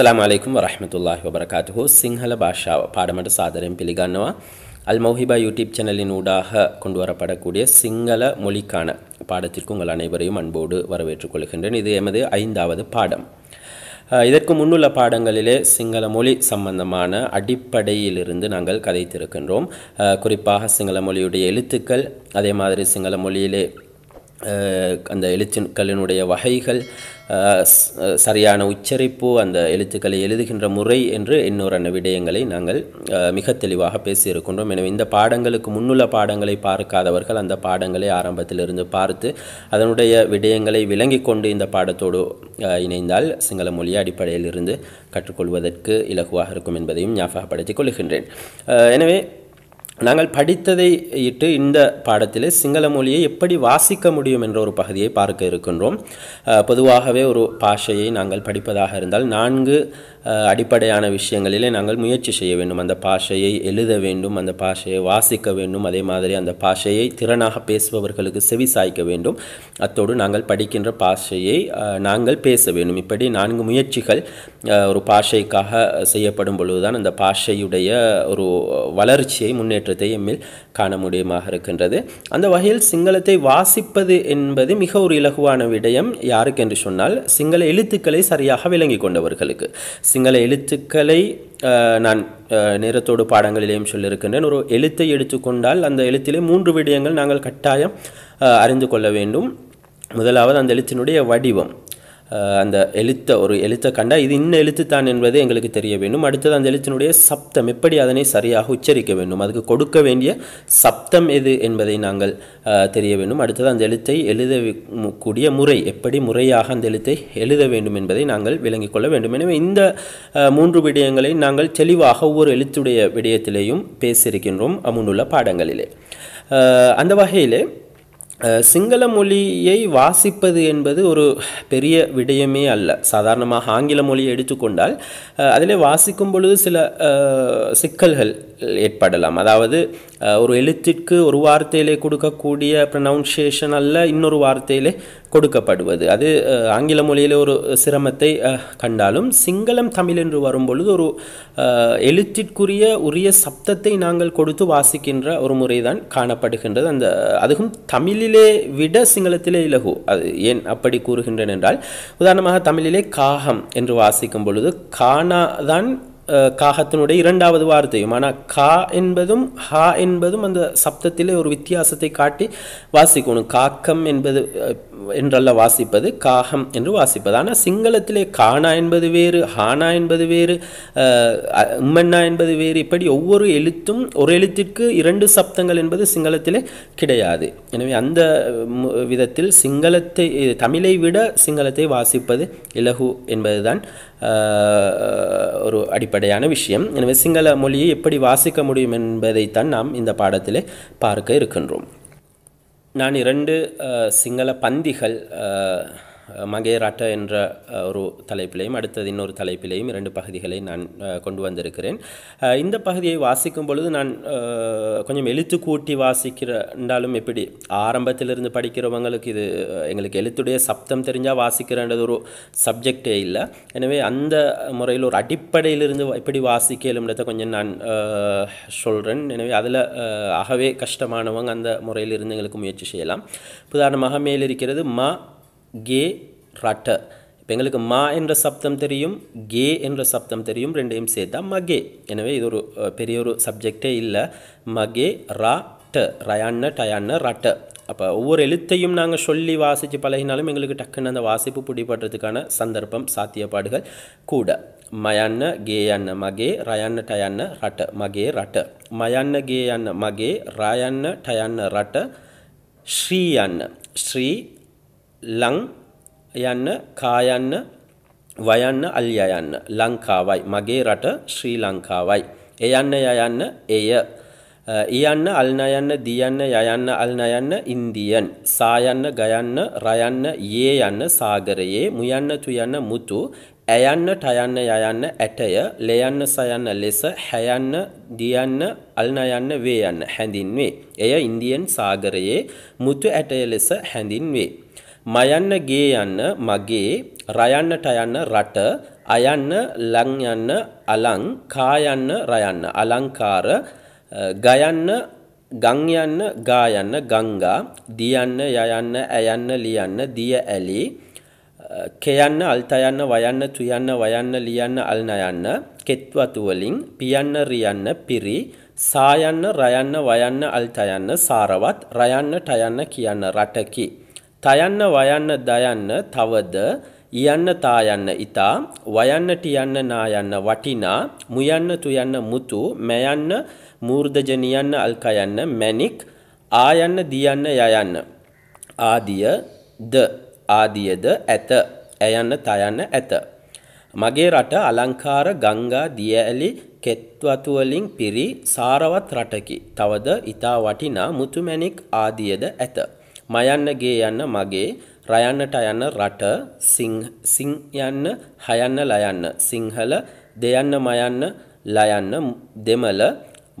අස්සලාමලෙකුම් රහමතුල්له වබරකාතුහෝ සිංහල භාෂාව පාඩමට සාදරයෙන් பிலிகானவா அல் மௌஹிபா யூடியூப் சேனலின் ஊடாக கொண்டு வரப்படக்கூடிய சிங்கள மொழிக்கான பாடத்திற்கு உங்கள் அனைவரையும் அன்போடு வரவேற்றுக் கொள்கின்றேன் இது எமது ஐந்தாவது பாடம் இதற்கு முன்னுள்ள பாடங்களிலே சிங்கள மொழி சம்பந்தமான அடிப்படையிலிருந்து நாங்கள் கதைத்திருக்கின்றோம் குறிப்பாக சிங்கள மொழியுடைய எழுத்துக்கள் அதே மாதிரி சிங்கள மொழியிலே அந்த எழுத்துக்களினுடைய வகைகள் சரியான உச்சரிப்பு அந்த எழுத்துக்களை எழுதுகின்ற முறை என்று இன்னொரு விடயங்களை நாங்கள் மிக தெளிவாக பேசியிருக்கின்றோம் எனவே இந்த பாடங்களுக்கு முன்னுள்ள பாடங்களை பார்க்காதவர்கள் அந்த பாடங்களை ஆரம்பத்திலிருந்து பார்த்து அதனுடைய விடயங்களை விளங்கி கொண்டு இந்த பாடத்தோடு இணைந்தால் சிங்கள மொழி அடிப்படையில் இருந்து கற்றுக்கொள்வதற்கு இலகுவாக இருக்கும் என்பதையும் ஞாபகப்படுத்திக் கொள்கின்றேன் எனவே நாங்கள் படித்ததை இட்டு இந்த பாடத்தில் சிங்கள மொழியை எப்படி வாசிக்க முடியும் என்ற ஒரு பகுதியை பார்க்க இருக்கின்றோம் பொதுவாகவே ஒரு பாஷையை நாங்கள் படிப்பதாக இருந்தால் நான்கு அடிப்படையான விஷயங்களிலே நாங்கள் முயற்சி செய்ய வேண்டும் அந்த பாஷையை எழுத வேண்டும் அந்த பாஷையை வாசிக்க வேண்டும் அதே மாதிரி அந்த பாஷையை திறனாக பேசுபவர்களுக்கு செவி சாய்க்க வேண்டும் அத்தோடு நாங்கள் படிக்கின்ற பாஷையை நாங்கள் பேச வேண்டும் இப்படி நான்கு முயற்சிகள் ஒரு பாஷைக்காக செய்யப்படும் பொழுதுதான் அந்த பாஷையுடைய ஒரு வளர்ச்சியை முன்னேற்ற மாற்றத்தையும் காண முடியுமாக இருக்கின்றது அந்த வகையில் சிங்களத்தை வாசிப்பது என்பது மிக ஒரு இலகுவான விடயம் யாருக்கென்று சொன்னால் சிங்கள எழுத்துக்களை சரியாக விளங்கி கொண்டவர்களுக்கு சிங்கள எழுத்துக்களை நான் நேரத்தோடு பாடங்களிலேயும் சொல்லியிருக்கின்றேன் ஒரு எழுத்தை எடுத்துக்கொண்டால் அந்த எழுத்திலே மூன்று விடயங்கள் நாங்கள் கட்டாயம் அறிந்து கொள்ள வேண்டும் முதலாவது அந்த எழுத்தினுடைய வடிவம் அந்த எழுத்தை ஒரு எழுத்தை கண்டால் இது இன்ன எழுத்து தான் என்பது எங்களுக்கு தெரிய வேண்டும் அடுத்தது அந்த எழுத்தினுடைய சப்தம் எப்படி அதனை சரியாக உச்சரிக்க வேண்டும் அதுக்கு கொடுக்க வேண்டிய சப்தம் எது என்பதை நாங்கள் தெரிய வேண்டும் அடுத்தது அந்த எழுத்தை எழுத கூடிய முறை எப்படி முறையாக அந்த எழுத்தை எழுத வேண்டும் என்பதை நாங்கள் விளங்கிக் கொள்ள வேண்டும் எனவே இந்த மூன்று விடயங்களை நாங்கள் தெளிவாக ஒவ்வொரு எழுத்துடைய விடயத்திலேயும் பேசியிருக்கின்றோம் அமுன்னுள்ள பாடங்களிலே அந்த வகையிலே சிங்கள மொழியை வாசிப்பது என்பது ஒரு பெரிய விடயமே அல்ல சாதாரணமாக ஆங்கில மொழியை எடுத்துக்கொண்டால் அதில் வாசிக்கும் பொழுது சில சிக்கல்கள் ஏற்படலாம் அதாவது ஒரு எழுத்திற்கு ஒரு வார்த்தையிலே கொடுக்கக்கூடிய ப்ரனவுன்சியேஷன் அல்ல இன்னொரு வார்த்தையிலே கொடுக்கப்படுவது அது ஆங்கில மொழியில் ஒரு சிரமத்தை கண்டாலும் சிங்களம் தமிழ் என்று வரும்பொழுது ஒரு எழுத்திற்குரிய உரிய சப்தத்தை நாங்கள் கொடுத்து வாசிக்கின்ற ஒரு முறை தான் காணப்படுகின்றது அந்த அதுவும் தமிழிலே விட சிங்களத்திலே இலகு அது ஏன் அப்படி கூறுகின்றன என்றால் உதாரணமாக தமிழிலே காகம் என்று வாசிக்கும் பொழுது கானா தான் காகத்தினுடைய இரண்டாவது வார்த்தையும் ஆனால் கா என்பதும் ஹா என்பதும் அந்த சப்தத்திலே ஒரு வித்தியாசத்தை காட்டி வாசிக்கணும் காக்கம் என்பது என்றல்ல வாசிப்பது காகம் என்று வாசிப்பது ஆனால் சிங்களத்திலே காணா என்பது வேறு ஹானா என்பது வேறு உம்மண்ணா என்பது வேறு இப்படி ஒவ்வொரு எழுத்தும் ஒரு எழுத்திற்கு இரண்டு சப்தங்கள் என்பது சிங்களத்திலே கிடையாது எனவே அந்த விதத்தில் சிங்களத்தை தமிழை விட சிங்களத்தை வாசிப்பது இலகு என்பதுதான் ஒரு அடிப்படையான விஷயம் எனவே சிங்கள மொழியை எப்படி வாசிக்க முடியும் என்பதைத்தான் நாம் இந்த பாடத்திலே பார்க்க இருக்கின்றோம் நான் இரண்டு சிங்கள பந்திகள் மகேராட்ட என்ற ஒரு தலைப்பிலையும் அடுத்தது இன்னொரு தலைப்பிலையும் இரண்டு பகுதிகளை நான் கொண்டு வந்திருக்கிறேன் இந்த பகுதியை வாசிக்கும் பொழுது நான் கொஞ்சம் எழுத்து கூட்டி என்றாலும் எப்படி ஆரம்பத்திலிருந்து படிக்கிறவங்களுக்கு இது எங்களுக்கு எழுத்துடைய சப்தம் தெரிஞ்சால் வாசிக்கிறன்றது ஒரு சப்ஜெக்டே இல்லை எனவே அந்த முறையில் ஒரு அடிப்படையிலிருந்து எப்படி வாசிக்கலும்ன்றதை கொஞ்சம் நான் சொல்கிறேன் எனவே அதில் ஆகவே கஷ்டமானவங்க அந்த முறையிலிருந்து எங்களுக்கு முயற்சி செய்யலாம் உதாரணமாக மேலிருக்கிறது மா கே ரட்ட இப்போ எங்களுக்கு மா என்ற சப்தம் தெரியும் கே என்ற சப்தம் தெரியும் ரெண்டையும் சேர்த்தா மகே எனவே இது ஒரு பெரிய ஒரு சப்ஜெக்டே இல்லை மகே ரா ட ரயான்ன டயான்ன ரட்ட அப்போ ஒவ்வொரு எழுத்தையும் நாங்கள் சொல்லி வாசித்து பழகினாலும் எங்களுக்கு டக்குன்னு அந்த வாசிப்பு பிடிபடுறதுக்கான சந்தர்ப்பம் சாத்தியப்பாடுகள் கூட மயான்ன கேயான்ன மகே ரயான்ன டயான்ன ரட்ட மகே ரட்ட மயான்ன கேயான்ன மகே ரயான்ன டயான்ன ரட்ட ஸ்ரீயான்ன ஸ்ரீ ලං යන්න කායන්න වයන්න අල්ය යන්න ලංකාවයි මගේ රට ශ්‍රී ලංකාවයි එයන්න යයන්න එය ඉයන්න අල්නයන්න දියන්න යයන්න අල්නයන්න ඉන්දියන් සායන්න ගයන්න රයන්න යේ යන්න සාගරයේ මුයන්න තුයන්න මුතු ඇයන්න ටයන්න යයන්න ඇටය ලයන්න සයන්න ලෙස හැයන්න දියන්න අල්නයන්න වේ යන්න හැඳින්වේ. එය ඉන්දියන් සාගරයේ මුතු ඇටය ලෙස හැඳින්වේ. මයන්න ගේ යන්න මගේ රයන්නට යන්න රට අයන්න ලං යන්න අලං කායන්න රයන්න අලංකාර ගයන්න ගං යන්න ගා යන්න ගංගා දියන්න යයන්න ඇයන්න ලියන්න දිය ඇලි කෙයන්න අල්තයන්න වයන්න තුයන්න වයන්න ලියන්න අල්නයන්න කෙත්වතු වලින් පියන්න රියන්න පිරි සායන්න රයන්න වයන්න අල්තයන්න සාරවත් රයන්න ටයන්න කියන්න රටකි තයන්න වයන්න දයන්න තවද යන්න තායන්න ඊතා වයන්නට යන්න නායන්න වටිනා මුයන්න තුයන්න මුතු මයන්න මූර්ධජනියන්න අල්කයන්න මැණික් ආයන්න දියන්න යයන්න ආදිය ද ආදියද ඇත ඇයන්න තයන්න ඇත මගේ රට අලංකාර ගංගා දිය ඇලි කෙත්වතු වලින් පිරි සාරවත් රටකි. තවද ඊතා වටිනා මුතුමැණික් ආදියද ඇත. මයන්න ගේ යන්න මගේ රයන්නට යන්න රට සිං යන්න හයන්න ලයන්න සිංහල දෙයන්න මයන්න ලයන්න දෙමළ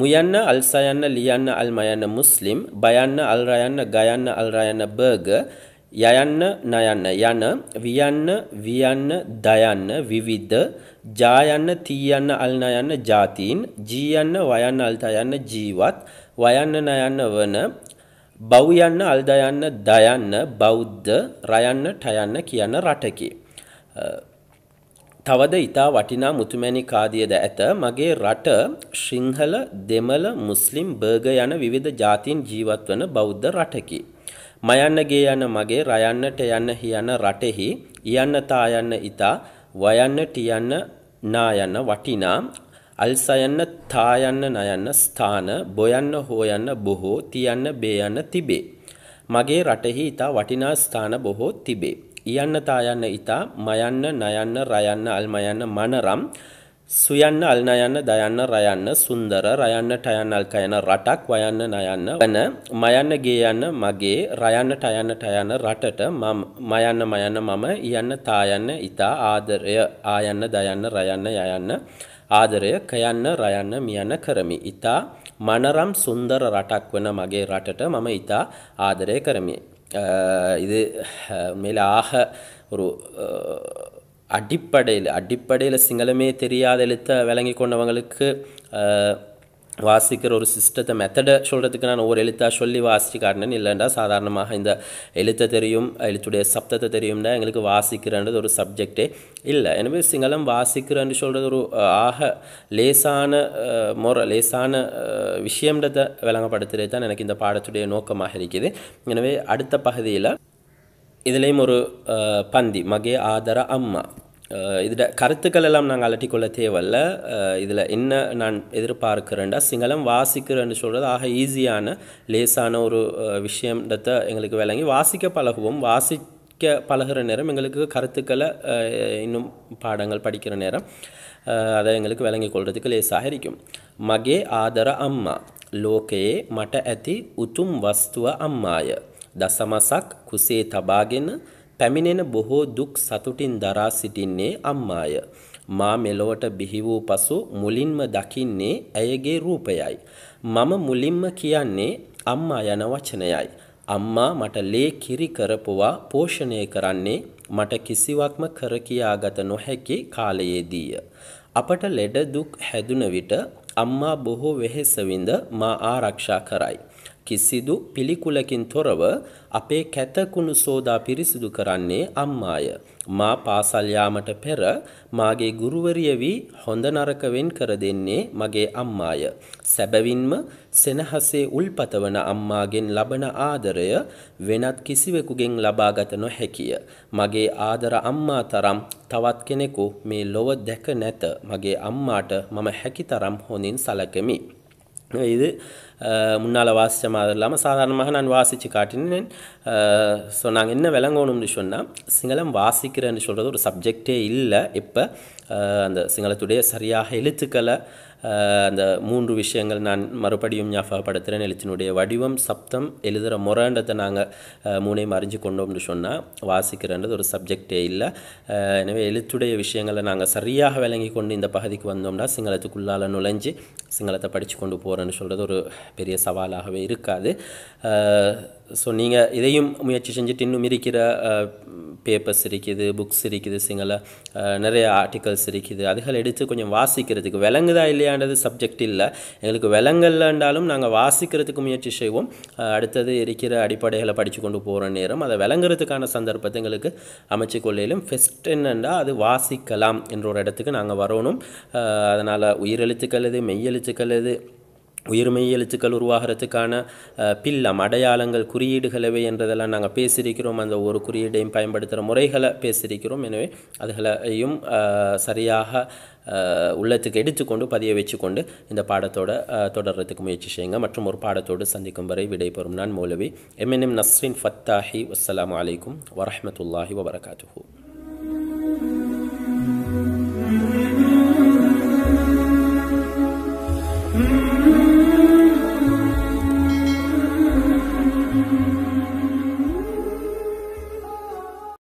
මුයන්න අල්සයන්න ලියන්න අල්මයන්න මුස්ලිම් බයන්න අල්රයන්න ගයන්න අල්රයන්න බර්ග යයන්න නයන්න යන වියන්න වියන්න දයන්න විවිධ ජායන්න තීයන්න අල්නයන්න ජාතීන් ජීයන්න වයන්න අල්තයන්න ජීවත් වයන්න නයන්න වන බව් යන්න අල්දා යන්න දයන්න බෞද්ධ රයන්න ටයන්න කියන රටකි. තවද ඊතා වටිනා මුතුමැණි කාදියද ඇත මගේ රට සිංහල දෙමළ මුස්ලිම් බර්ග යන විවිධ ජාතීන් ජීවත් වන බෞද්ධ රටකි. මයන්න ගේ යන මගේ රයන්නට යන්න හියන රටෙහි යන්න තා යන්න ඊතා වයන්න ටියන්න නා යන වටිනා අල්සයන්න තායන්න නයන්න ස්ථාන බොයන්න හෝයන්න බොහෝ තියන්න බේයන්න තිබේ. මගේ රටෙහි ඉතා වටිනා ස්ථාන බොහෝ තිබේ. යන්න තායන්න ඉතා මයන්න නයන්න රයන්න අල්මයන්න මනරම් සුයන්න අල්නයන්න දයන්න රයන්න සුන්දර රයන්න ටයන්න අල්කයන රටක් වයන්න නයන්න වන මයන්න ගේයන්න මගේ රයන්න ටයන්න ටයන රටට මයන්න මයන්න මම යන්න තායන්න ඉතා ආදරය ආයන්න දයන්න රයන්න යයන්න ආදරය කයන්න රයන්න මියන්න කරමි. ඉතා මනරම් සුන්දර රටක් වන මගේ රටට මම ඉතා ආදරය කරමි. இது மேலாக ஒரு அடிப்படையில் அடிப்படையில் சிங்களமே தெரியாத எழுத்த விளங்கி கொண்டவங்களுக்கு வாசிக்கிற ஒரு சிஸ்டத்தை மெத்தடை சொல்கிறதுக்கு நான் ஒவ்வொரு எழுத்தாக சொல்லி வாசிச்சு காட்டினேன் இல்லைண்டா சாதாரணமாக இந்த எழுத்தை தெரியும் எழுத்துடைய சப்தத்தை தெரியும்னா எங்களுக்கு வாசிக்கிறன்றது ஒரு சப்ஜெக்டே இல்லை எனவே சிங்களம் வாசிக்கிறன்னு சொல்கிறது ஒரு ஆக லேசான முறை லேசான விஷயம்ன்றதை விளங்கப்படுத்துறது தான் எனக்கு இந்த பாடத்துடைய நோக்கமாக இருக்குது எனவே அடுத்த பகுதியில் இதுலேயும் ஒரு பந்தி மகே ஆதர அம்மா இதில் கருத்துக்கள் எல்லாம் நாங்கள் அலட்டிக்கொள்ள தேவையில்ல இதில் என்ன நான் எதிர்பார்க்கிறேன்டா சிங்களம் வாசிக்கிறேன்னு சொல்கிறது ஆக ஈஸியான லேசான ஒரு விஷயன்றத எங்களுக்கு விளங்கி வாசிக்க பழகுவோம் வாசிக்க படிக்க பழகிற நேரம் எங்களுக்கு கருத்துக்களை இன்னும் பாடங்கள் படிக்கிற நேரம் அதை எங்களுக்கு விளங்கி கொள்றதுக்கு லேசாக இருக்கும் மகே ஆதர அம்மா லோகே மට ඇති උතුම් වස්තුව අම්මාය. දසමසක් කුසේ තබාගෙන පැමිණෙන බොහෝ දුක් සතුටින් දරා සිටින්නේ අම්මාය. මා මෙලොවට බිහි වූ පසු මුලින්ම දකින්නේ ඇයගේ රූපයයි. මම මුලින්ම කියන්නේ අම්මා යන වචනයයි. අම්මා මට ලේ කිරි කරපුවා පෝෂණය කරන්නේ මට කිසිවක්ම කර කියාගත නොහැකි කාලයේදීය. අපට ලෙඩ දුක් හැදුන විට අම්මා බොහෝ වෙහෙස විඳ මා ආරක්ෂා කරයි. කිසිදු පිළිකුලකින් තොරව අපේ කැතකුණු සෝදා පිරිසිදු කරන්නේ අම්මාය. මා පාසල් යාමට පෙර මාගේ ගුරුවරිය වී හොඳ නරක වෙන් කර දෙන්නේ මගේ අම්මාය. සැබවින්ම සෙනහසේ උල්පතවන අම්මාගෙන් ලබන ආදරය වෙනත් කිසිවෙකුගෙන් ලබාගත නොහැකිය. මගේ ආදර අම්මා තරම් තවත් කෙනෙකු මේ ලොව දැක නැත. මගේ අම්මාට මම හැකි තරම් හොඳින් සලකමි. இது முன்னால் வாசித்தோம் அது இல்லாமல் சாதாரணமாக நான் வாசித்து காட்டினேன் ஸோ நாங்கள் என்ன விளங்கணும்னு சொன்னால் சிங்களம் வாசிக்கிறேன்னு சொல்கிறது ஒரு சப்ஜெக்டே இல்லை இப்போ அந்த சிங்களத்துடைய சரியாக எழுத்துக்களை அந்த மூன்று விஷயங்கள் நான் மறுபடியும் ஞாபகப்படுத்துகிறேன் எழுத்தினுடைய வடிவம் சப்தம் எழுதுகிற முறன்றதை நாங்கள் மூணையும் அறிஞ்சு கொண்டோம்னு சொன்னால் வாசிக்கிறன்றது ஒரு சப்ஜெக்டே இல்லை எனவே எழுத்துடைய விஷயங்களை நாங்கள் சரியாக விளங்கி கொண்டு இந்த பகுதிக்கு வந்தோம்னா சிங்களத்துக்குள்ளால் நுழைஞ்சு சிங்களத்தை படித்து கொண்டு போகிறேன்னு சொல்கிறது ஒரு பெரிய சவாலாகவே இருக்காது ஸோ நீங்கள் இதையும் முயற்சி செஞ்சுட்டு இன்னும் இருக்கிற பேப்பர்ஸ் இருக்குது புக்ஸ் இருக்குது சிங்கள நிறைய ஆர்டிகல்ஸ் இருக்குது அதுகள் எடுத்து கொஞ்சம் வாசிக்கிறதுக்கு விளங்குதா இல்லையான்றது சப்ஜெக்ட் இல்லை எங்களுக்கு விளங்கலன்றாலும் நாங்கள் வாசிக்கிறதுக்கு முயற்சி செய்வோம் அடுத்தது இருக்கிற அடிப்படைகளை படித்து கொண்டு போகிற நேரம் அதை விளங்குறதுக்கான சந்தர்ப்பத்தை எங்களுக்கு அமைச்சு கொள்ளையிலும் ஃபெஸ்ட் என்னென்னா அது வாசிக்கலாம் என்ற ஒரு இடத்துக்கு நாங்கள் வரணும் அதனால் உயிரெழுத்துக்கள் எது மெய்யெழுத்துக்கள் உயிர்மெய் எழுத்துக்கள் உருவாகிறதுக்கான பில்லம் அடையாளங்கள் குறியீடுகளவை என்றதெல்லாம் நாங்கள் பேசியிருக்கிறோம் அந்த ஒரு குறியீடையும் பயன்படுத்துகிற முறைகளை பேசியிருக்கிறோம் எனவே அதுகளையும் சரியாக உள்ளத்துக்கு எடுத்துக்கொண்டு பதிய வச்சுக்கொண்டு இந்த பாடத்தோட தொடர்றதுக்கு முயற்சி செய்யுங்க மற்றும் ஒரு பாடத்தோடு சந்திக்கும் வரை விடைபெறும் நான் மூலவி எம்என்எம் நஸ்ரின் ஃபத்தாஹி வஸ்லாம் அலைக்கும் வரமத்துல்லாஹி வபரகாத்துஹூ